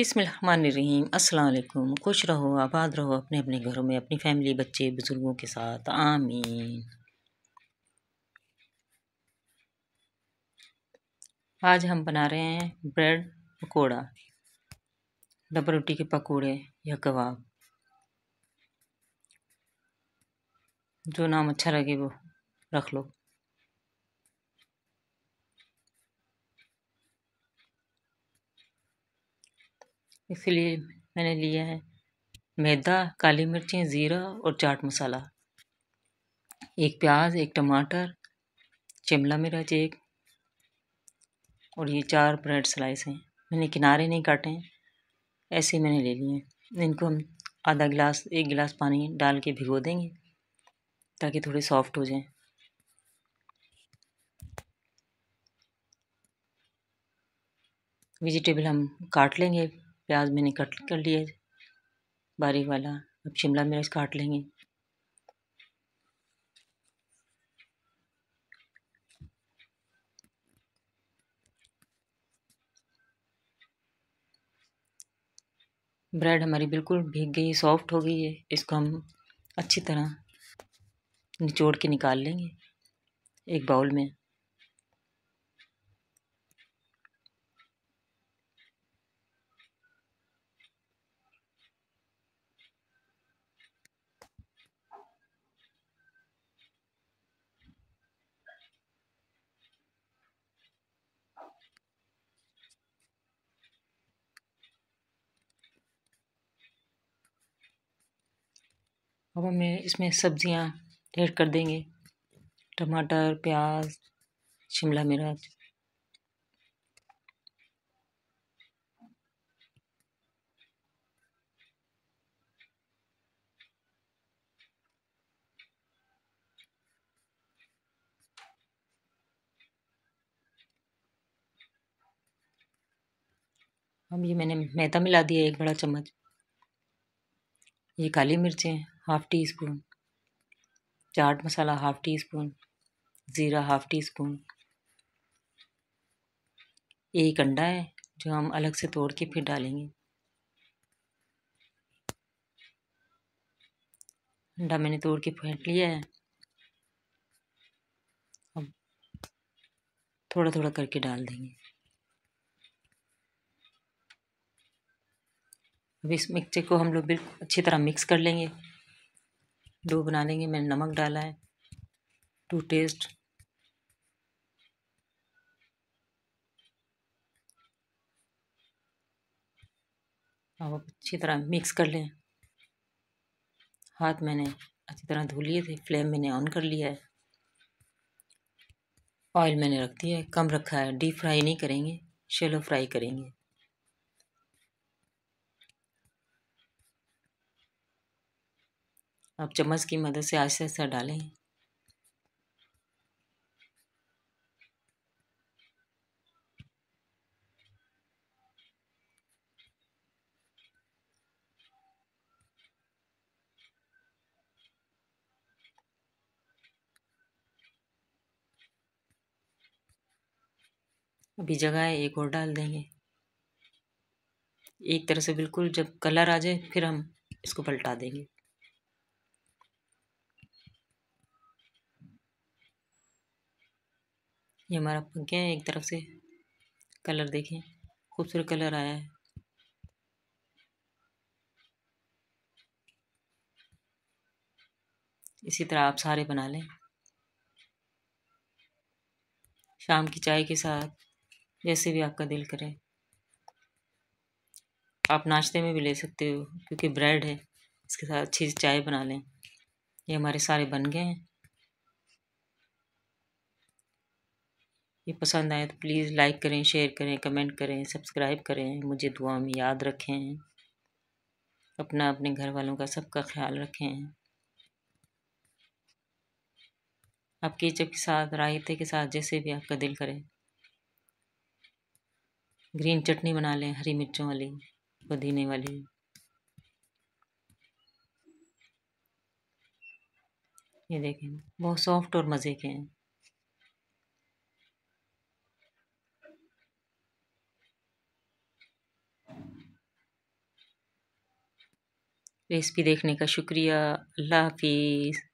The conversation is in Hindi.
बिसमीम अस्सलाम खुश रहो आबाद रहो अपने अपने घरों में अपनी फैमिली बच्चे बुज़ुर्गों के साथ आमीन आज हम बना रहे हैं ब्रेड पकोड़ा डबल रोटी के पकोड़े या कबाब जो नाम अच्छा लगे वो रख लो इसलिए मैंने लिया है मैदा काली मिर्चें ज़ीरा और चाट मसाला एक प्याज एक टमाटर शिमला मिर्च एक और ये चार ब्रेड स्लाइस हैं मैंने किनारे नहीं काटे हैं ऐसे मैंने ले लिए इनको हम आधा गिलास एक गिलास पानी डाल के भिगो देंगे ताकि थोड़े सॉफ्ट हो जाएं वेजिटेबल हम काट लेंगे प्याज मैंने कट कर लिया बारीक वाला अब शिमला मिर्च काट लेंगे ब्रेड हमारी बिल्कुल भीग गई सॉफ्ट हो गई है इसको हम अच्छी तरह निचोड़ के निकाल लेंगे एक बाउल में अब हमें इसमें सब्ज़ियाँ ऐड कर देंगे टमाटर प्याज शिमला मिर्च अब ये मैंने मैदा मिला दिया एक बड़ा चम्मच ये काली मिर्चें half teaspoon chaat masala half teaspoon ज़ीरा हाफ़ टी स्पून एक अंडा है जो हम अलग से तोड़ के फिर डालेंगे अंडा मैंने तोड़ के फेंट लिया है अब थोड़ा थोड़ा करके डाल देंगे अब इस मिक्सचर को हम लोग बिल्कुल अच्छी तरह मिक्स कर लेंगे डो बना लेंगे मैंने नमक डाला है टू टेस्ट अब अच्छी तरह मिक्स कर लें हाथ मैंने अच्छी तरह धो लिए थे फ्लेम मैंने ऑन कर लिया है ऑयल मैंने रख दिया है कम रखा है डीप फ्राई नहीं करेंगे शेलो फ्राई करेंगे आप चम्मच की मदद से आस्ते आस्ते डालें अभी जगह है एक और डाल देंगे एक तरह से बिल्कुल जब कलर आ जाए फिर हम इसको पलटा देंगे ये हमारा पंखे हैं एक तरफ से कलर देखें खूबसूरत कलर आया है इसी तरह आप सारे बना लें शाम की चाय के साथ जैसे भी आपका दिल करे आप नाश्ते में भी ले सकते हो क्योंकि ब्रेड है इसके साथ अच्छी चाय बना लें ये हमारे सारे बन गए हैं ये पसंद आए तो प्लीज़ लाइक करें शेयर करें कमेंट करें सब्सक्राइब करें मुझे दुआ में याद रखें अपना अपने घर वालों का सबका ख्याल रखें आप चप के साथ रायते के साथ जैसे भी आपका दिल करे ग्रीन चटनी बना लें हरी मिर्चों वाली पुदीने वाली ये देखें बहुत सॉफ्ट और मज़े के हैं रेसिपी देखने का शुक्रिया अल्लाह हाफिज़